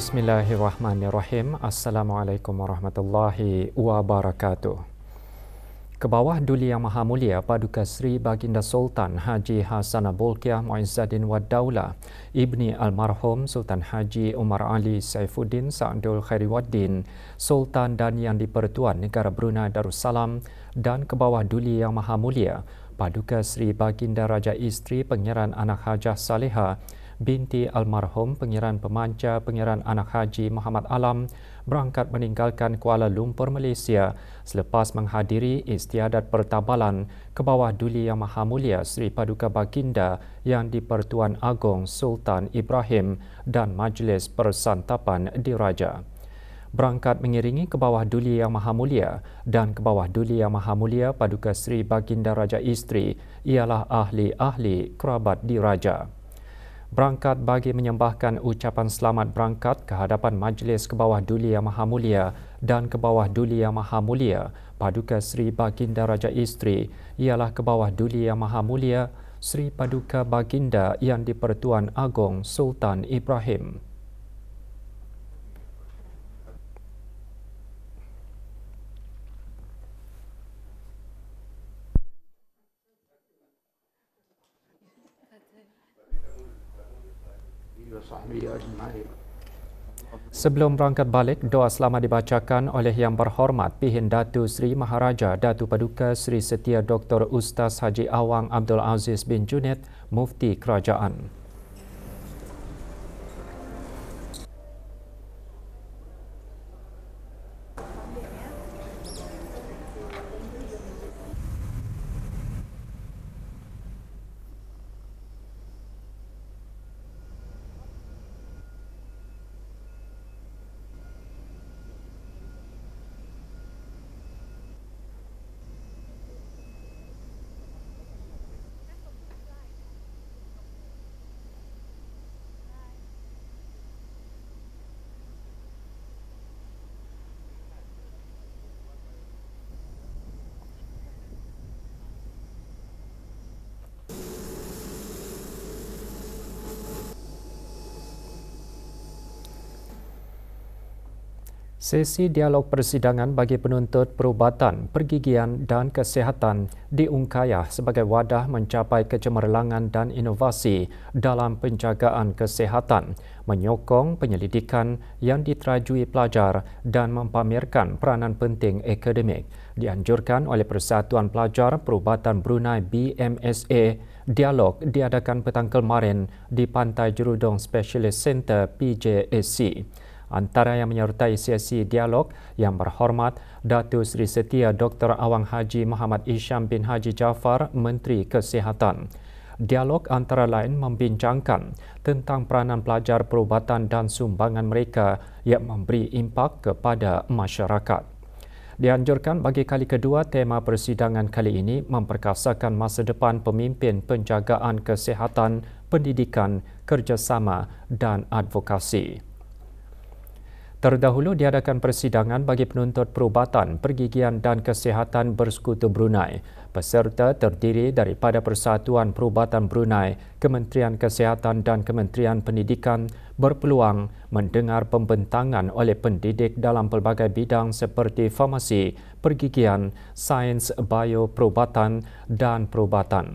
Bismillahirrahmanirrahim. Assalamualaikum warahmatullahi wabarakatuh. Kebawah Duli Yang Maha Mulia Paduka Sri Baginda Sultan Haji Hassan Abulkiah Muizzaddin Waddaula Ibni Almarhum Sultan Haji Umar Ali Saifuddin Sa'adul Khairiwaddin Sultan dan Yang Dipertuan Negara Brunei Darussalam dan Kebawah Duli Yang Maha Mulia Paduka Sri Baginda Raja Isteri Pengiran Anak Hajah Salihah binti almarhum pengiran pemanca pengiran anak haji Muhammad Alam berangkat meninggalkan Kuala Lumpur Malaysia selepas menghadiri istiadat pertabalan ke bawah duli Yang Maha Mulia Sri Paduka Baginda yang dipertuan Agong Sultan Ibrahim dan Majlis Persantapan Raja Berangkat mengiringi ke bawah duli Yang Maha Mulia dan ke bawah duli Yang Maha Mulia Paduka Sri Baginda Raja Isteri ialah ahli-ahli kerabat di Raja berangkat bagi menyembahkan ucapan selamat berangkat ke hadapan Majlis Kebawah Duli Yang Maha Mulia dan Kebawah Duli Yang Maha Mulia Paduka Sri Baginda Raja Isteri ialah Kebawah Duli Yang Maha Mulia Sri Paduka Baginda Yang di-Pertuan Agong Sultan Ibrahim. Sebelum berangkat balik, doa selamat dibacakan oleh Yang Berhormat Pihin Datu Seri Maharaja Datu Paduka Sri Setia Dr. Ustaz Haji Awang Abdul Aziz bin Junid, Mufti Kerajaan. Sesi dialog persidangan bagi penuntut perubatan, pergigian dan kesihatan diungkayah sebagai wadah mencapai kecemerlangan dan inovasi dalam penjagaan kesihatan, menyokong penyelidikan yang diterajui pelajar dan mempamerkan peranan penting akademik. Dianjurkan oleh Persatuan Pelajar Perubatan Brunei BMSA, dialog diadakan petang kemarin di Pantai Jerudong Specialist Center PJSC antara yang menyertai sesi dialog yang berhormat Datu Seri Setia Dr. Awang Haji Muhammad Isham bin Haji Jafar, Menteri Kesihatan. Dialog antara lain membincangkan tentang peranan pelajar perubatan dan sumbangan mereka yang memberi impak kepada masyarakat. Dianjurkan bagi kali kedua tema persidangan kali ini memperkasakan masa depan pemimpin penjagaan kesihatan, pendidikan, kerjasama dan advokasi. Terdahulu diadakan persidangan bagi penuntut perubatan, pergigian dan kesihatan bersekutu Brunei. Peserta terdiri daripada Persatuan Perubatan Brunei, Kementerian Kesihatan dan Kementerian Pendidikan berpeluang mendengar pembentangan oleh pendidik dalam pelbagai bidang seperti farmasi, pergigian, sains bio dan perubatan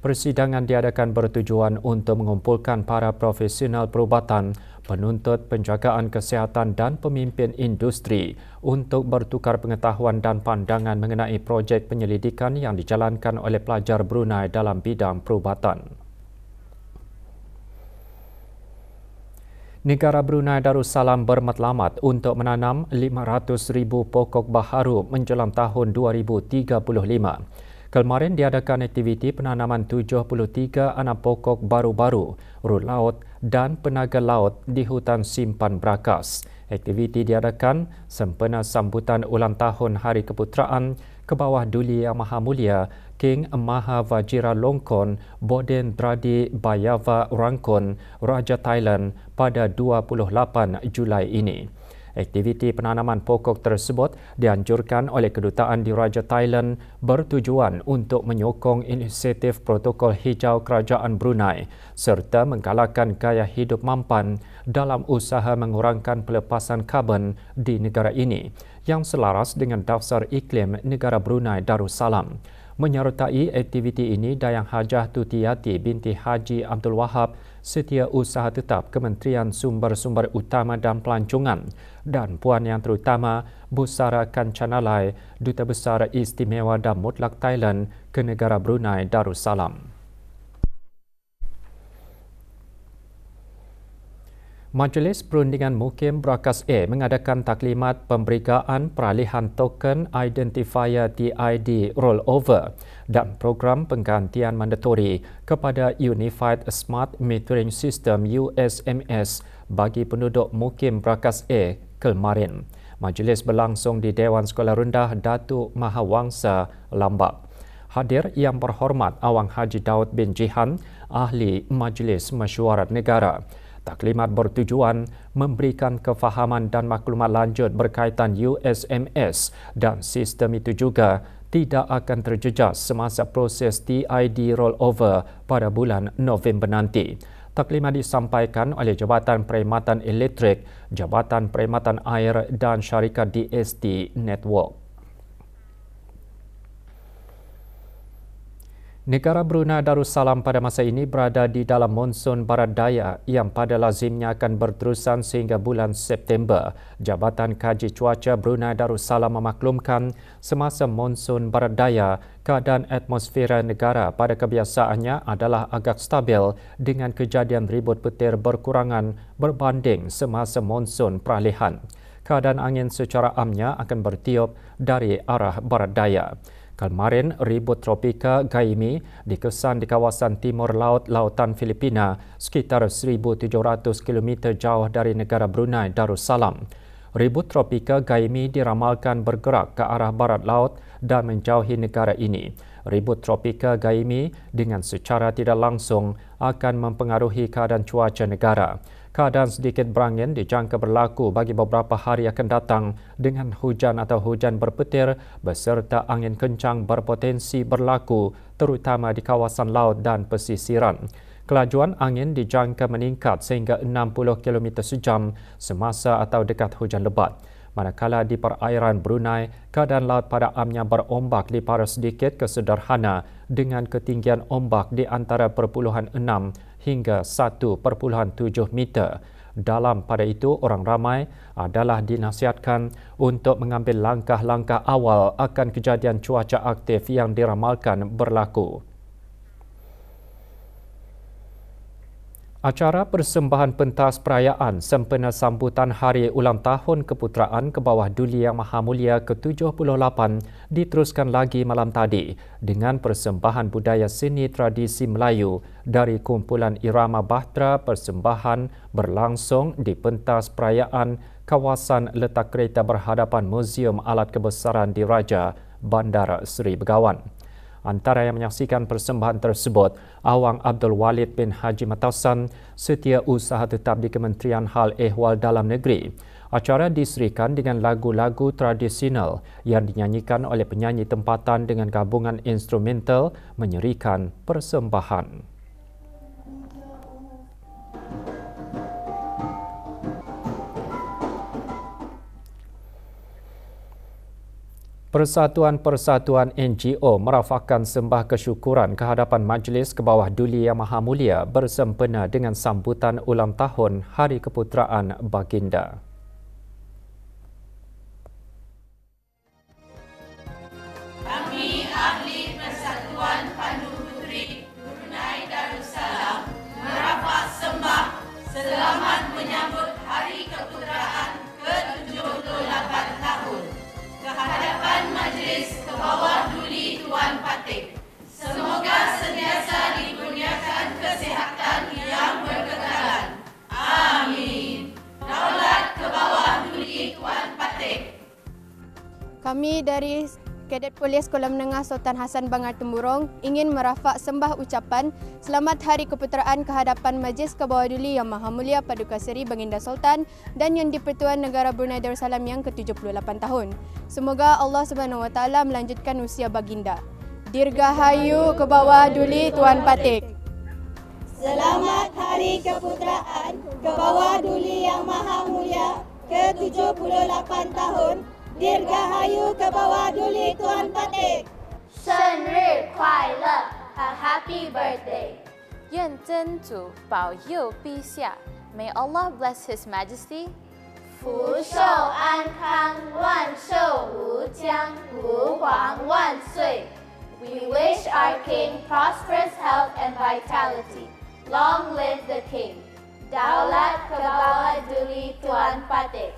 persidangan diadakan bertujuan untuk mengumpulkan para profesional perubatan, penuntut penjagaan kesihatan dan pemimpin industri untuk bertukar pengetahuan dan pandangan mengenai projek penyelidikan yang dijalankan oleh pelajar Brunei dalam bidang perubatan. Negara Brunei Darussalam bermatlamat untuk menanam 500,000 pokok baharu menjelang tahun 2035. Kemarin diadakan aktiviti penanaman 73 anak pokok baru-baru, rut laut dan penaga laut di hutan simpan berakas. Aktiviti diadakan sempena sambutan ulang tahun Hari Keputeraan ke bawah Duli Yang Maha Mulia King Maha Vajira Longkon Boden Dradi Bayava Rangkon Raja Thailand pada 28 Julai ini. Aktiviti penanaman pokok tersebut dianjurkan oleh Kedutaan di Raja Thailand bertujuan untuk menyokong inisiatif protokol hijau kerajaan Brunei serta menggalakkan gaya hidup mampan dalam usaha mengurangkan pelepasan karbon di negara ini yang selaras dengan daftar iklim negara Brunei Darussalam. Menyertai aktiviti ini, Dayang Hajah Tutiati binti Haji Abdul Wahab Setiausaha Tetap Kementerian Sumber-Sumber Utama dan Pelancongan dan Puan Yang Terutama Busara Kanchanalai, Duta Besar Istimewa dan Mutlak Thailand ke negara Brunei Darussalam. Majlis Perundingan Mukim Brakas A mengadakan taklimat pemberikaan peralihan token identifier TID rollover dan program penggantian mandatori kepada Unified Smart Metering System USMS bagi penduduk Mukim Brakas A kemarin. Majlis berlangsung di Dewan Sekolah Rendah Datuk Mahawangsa Lambak. Hadir yang berhormat Awang Haji Daud bin Jihan, ahli Majlis Mesyuarat Negara. Taklimat bertujuan memberikan kefahaman dan maklumat lanjut berkaitan USMS dan sistem itu juga tidak akan terjejas semasa proses TID rollover pada bulan November nanti. Taklimat disampaikan oleh Jabatan Perkhidmatan Elektrik, Jabatan Perkhidmatan Air dan Syarikat DST Network. Negara Brunei Darussalam pada masa ini berada di dalam monsun barat daya yang pada lazimnya akan berterusan sehingga bulan September. Jabatan Kaji Cuaca Brunei Darussalam memaklumkan semasa monsun barat daya, keadaan atmosfera negara pada kebiasaannya adalah agak stabil dengan kejadian ribut petir berkurangan berbanding semasa monsun peralihan. Keadaan angin secara amnya akan bertiup dari arah barat daya. Kemarin, ribut tropika Gaimi dikesan di kawasan timur laut lautan Filipina sekitar 1,700 km jauh dari negara Brunei Darussalam. Ribut tropika Gaimi diramalkan bergerak ke arah barat laut dan menjauhi negara ini. Ribut tropika Gaimi dengan secara tidak langsung akan mempengaruhi keadaan cuaca negara keadaan sedikit berangin dijangka berlaku bagi beberapa hari akan datang dengan hujan atau hujan berpetir beserta angin kencang berpotensi berlaku terutama di kawasan laut dan pesisiran. Kelajuan angin dijangka meningkat sehingga 60 km sejam semasa atau dekat hujan lebat. Manakala di perairan Brunei, keadaan laut pada amnya berombak lipara sedikit kesederhana dengan ketinggian ombak di antara perpuluhan enam hingga 1.7 meter. Dalam pada itu, orang ramai adalah dinasihatkan untuk mengambil langkah-langkah awal akan kejadian cuaca aktif yang diramalkan berlaku. Acara persembahan pentas perayaan sempena sambutan Hari Ulang Tahun Keputeraan ke bawah Duli Yang Maha Mulia ke-78 diteruskan lagi malam tadi dengan persembahan budaya seni tradisi Melayu dari kumpulan Irama Bahtera Persembahan berlangsung di pentas perayaan kawasan letak kereta berhadapan Museum Alat Kebesaran Diraja Bandar Seri Begawan antara yang menyaksikan persembahan tersebut Awang Abdul Walid bin Haji Matasan setia usaha tetap di Kementerian Hal Ehwal Dalam Negeri. Acara diserikan dengan lagu-lagu tradisional yang dinyanyikan oleh penyanyi tempatan dengan gabungan instrumental menyerikan persembahan. Persatuan-persatuan NGO merafakkan sembah kesyukuran kehadapan Majlis Kebawah Duli Yang Maha Mulia bersempena dengan sambutan ulang tahun Hari Keputeraan Baginda. Kami dari Kadet Polis Sekolah Menengah Sultan Hasan Bangar Temburong ingin merafak sembah ucapan Selamat Hari Keputeraan kehadapan Majlis Kebawaduli Yang Maha Mulia Paduka Seri Baginda Sultan dan Yang dipertuan Negara Brunei Darussalam yang ke-78 tahun. Semoga Allah Subhanahu Wa melanjutkan usia baginda. Dirgahayu Kebawaduli Tuan Patik. Selamat Hari Keputeraan Kebawaduli Yang Maha Mulia ke-78 tahun Dirgahayu Kabawahuli Tuan Patek. Senri Kwai Le, a happy birthday. Yen Zhen Zhu Bao Yu Bi Xia. May Allah bless His Majesty. Fu Shou An Kang Wan Shou Wu Jiang Wu Huang Wan Sui. We wish our king prosperous health and vitality. Long live the king. Daulat Kabawahuli Tuan Patek.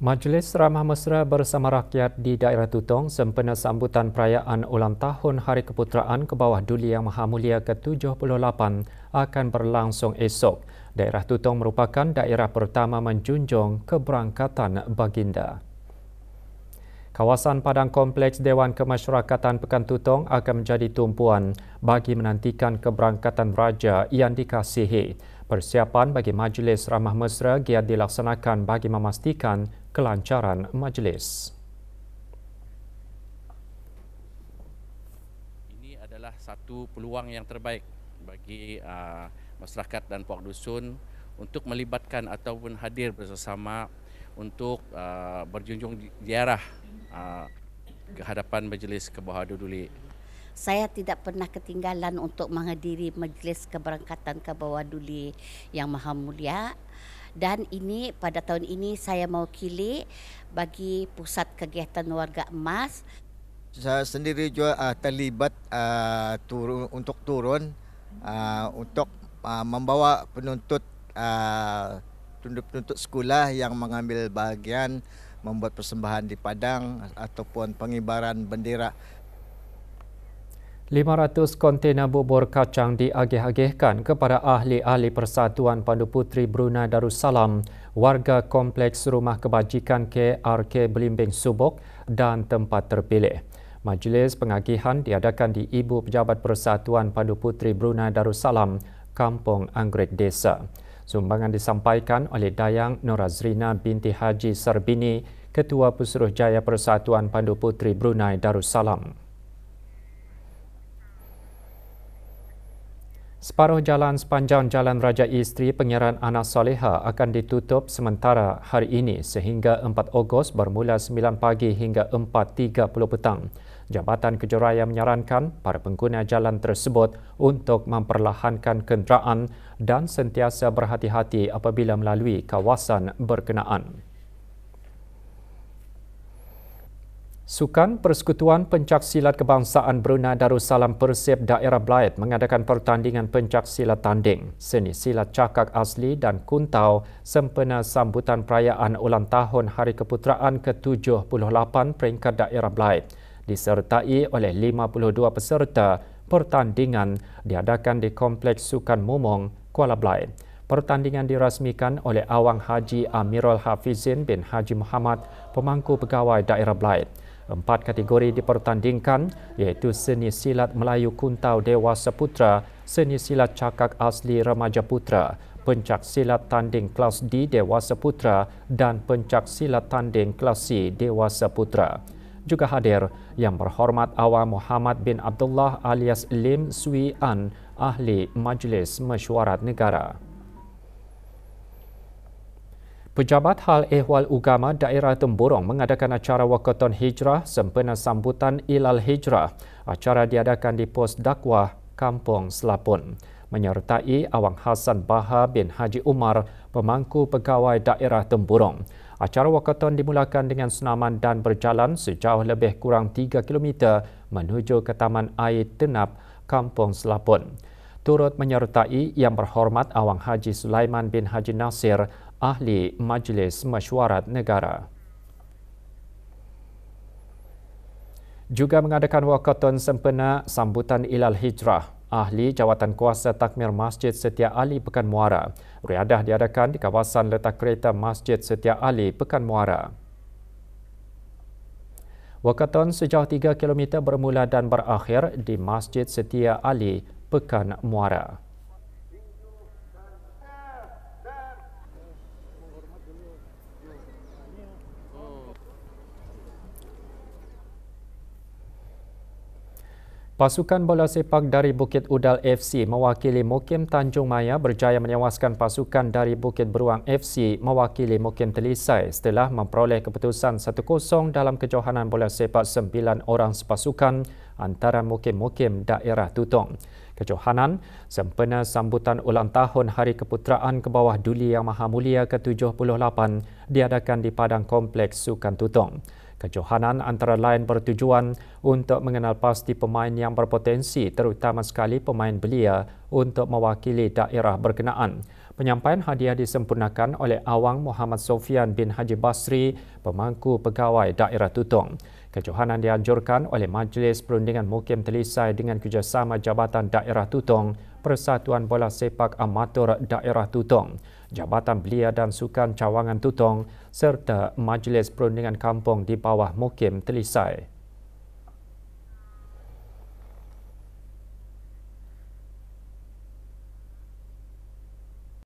Majlis Ramah Mesra bersama rakyat di daerah Tutong sempena sambutan perayaan ulang tahun Hari Keputeraan ke bawah Duli Yang Maha Mulia ke-78 akan berlangsung esok. Daerah Tutong merupakan daerah pertama menjunjung keberangkatan baginda. Kawasan Padang Kompleks Dewan Kemasyarakatan Pekan Tutong akan menjadi tumpuan bagi menantikan keberangkatan raja yang dikasihi. Persiapan bagi Majlis Ramah Mesra giat dilaksanakan bagi memastikan kelancaran majlis. Ini adalah satu peluang yang terbaik bagi uh, masyarakat dan puak dusun untuk melibatkan ataupun hadir bersama untuk uh, berjunjung ziarah uh, ke hadapan majlis ke Duli. Saya tidak pernah ketinggalan untuk menghadiri majlis keberangkatan ke duli yang maha mulia dan ini pada tahun ini saya mau kili bagi pusat kegiatan warga emas. Saya sendiri juga uh, ah, terlibat uh, ah, turun untuk turun uh, untuk uh, membawa penuntut uh, penuntut sekolah yang mengambil bahagian membuat persembahan di Padang ataupun pengibaran bendera 500 kontena bubur kacang diagih-agihkan kepada ahli-ahli Persatuan Pandu Putri Brunei Darussalam, warga Kompleks Rumah Kebajikan KRK Belimbing Subok dan tempat terpilih. Majlis pengagihan diadakan di Ibu Pejabat Persatuan Pandu Putri Brunei Darussalam, Kampung Anggrek Desa. Sumbangan disampaikan oleh Dayang Norazrina binti Haji Sarbini, Ketua Jaya Persatuan Pandu Putri Brunei Darussalam. Separuh jalan sepanjang Jalan Raja Isteri Pengiran Anas Saleha akan ditutup sementara hari ini sehingga 4 Ogos bermula 9 pagi hingga 4.30 petang. Jabatan Kejuraya menyarankan para pengguna jalan tersebut untuk memperlahankan kenderaan dan sentiasa berhati-hati apabila melalui kawasan berkenaan. Sukan Persekutuan Pencak Silat Kebangsaan Brunei Darussalam Persib Daerah Blayet mengadakan pertandingan pencak silat tanding, seni silat cakak asli dan kuntau sempena sambutan perayaan ulang tahun Hari Keputeraan ke-78 peringkat daerah Blayet disertai oleh 52 peserta pertandingan diadakan di Kompleks Sukan Mumong, Kuala Blayet. Pertandingan dirasmikan oleh Awang Haji Amirul Hafizin bin Haji Muhammad, pemangku pegawai daerah Blayet. Empat kategori dipertandingkan iaitu seni silat Melayu Kuntau Dewasa Putra, seni silat cakak asli remaja putra, pencak silat tanding kelas D Dewasa Putra dan pencak silat tanding kelas C Dewasa Putra. Juga hadir yang berhormat Awam Muhammad bin Abdullah alias Lim Sui An, ahli Majlis Mesyuarat Negara. Pejabat Hal Ehwal Ugama Daerah Temburong mengadakan acara Wakaton Hijrah sempena sambutan Ilal Hijrah. Acara diadakan di Pos Dakwah Kampung Selapun. Menyertai Awang Hasan Baha bin Haji Umar, pemangku pegawai daerah Temburong. Acara Wakaton dimulakan dengan senaman dan berjalan sejauh lebih kurang 3 km menuju ke Taman Air Tenap Kampung Selapun. Turut menyertai Yang Berhormat Awang Haji Sulaiman bin Haji Nasir, Ahli Majlis Mesyuarat Negara. Juga mengadakan Wakatun sempena sambutan Ilal Hijrah Ahli Jawatan Kuasa Takmir Masjid Setia Ali Pekan Muara. Riadah diadakan di kawasan letak kereta Masjid Setia Ali Pekan Muara. Wakatun sejauh 3 km bermula dan berakhir di Masjid Setia Ali Pekan Muara. Pasukan bola sepak dari Bukit Udal FC mewakili Mukim Tanjung Maya berjaya menewaskan pasukan dari Bukit Beruang FC mewakili Mukim Telisai setelah memperoleh keputusan 1-0 dalam kejohanan bola sepak sembilan orang sepasukan antara Mukim-Mukim daerah Tutong. Kejohanan sempena sambutan ulang tahun Hari Keputeraan ke bawah Duli Yang Maha Mulia ke-78 diadakan di Padang Kompleks Sukan Tutong. Kejohanan antara lain bertujuan untuk mengenal pasti pemain yang berpotensi terutama sekali pemain belia untuk mewakili daerah berkenaan. Penyampaian hadiah disempurnakan oleh Awang Muhammad Sofian bin Haji Basri, pemangku pegawai daerah Tutong. Kejohanan dianjurkan oleh Majlis Perundingan Mukim Telisai dengan kerjasama Jabatan Daerah Tutong, Persatuan Bola Sepak Amatur Daerah Tutong. Jabatan Belia dan Sukan Cawangan Tutong serta Majlis Perundingan Kampung di bawah Mukim Telisai.